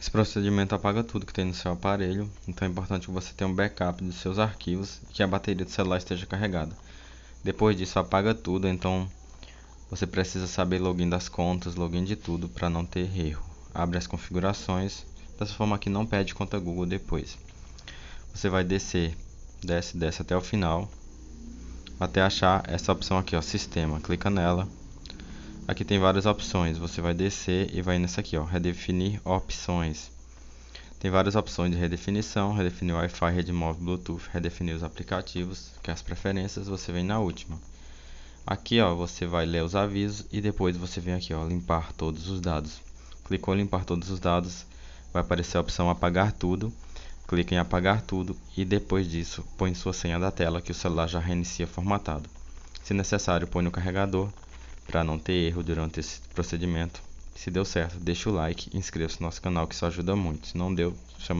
Esse procedimento apaga tudo que tem no seu aparelho, então é importante que você tenha um backup dos seus arquivos e que a bateria do celular esteja carregada. Depois disso apaga tudo, então você precisa saber login das contas, login de tudo para não ter erro. Abre as configurações, dessa forma que não pede conta Google depois. Você vai descer, desce, desce até o final, até achar essa opção aqui, ó, sistema, clica nela Aqui tem várias opções, você vai descer e vai nessa aqui, ó, redefinir opções. Tem várias opções de redefinição, redefinir Wi-Fi, rede móvel, Bluetooth, redefinir os aplicativos, que é as preferências, você vem na última. Aqui, ó, você vai ler os avisos e depois você vem aqui, ó, limpar todos os dados. Clicou em limpar todos os dados, vai aparecer a opção apagar tudo. Clique em apagar tudo e depois disso põe sua senha da tela que o celular já reinicia formatado. Se necessário, põe no carregador para não ter erro durante esse procedimento. Se deu certo, deixa o like e inscreva-se no nosso canal que isso ajuda muito. Se não deu, chama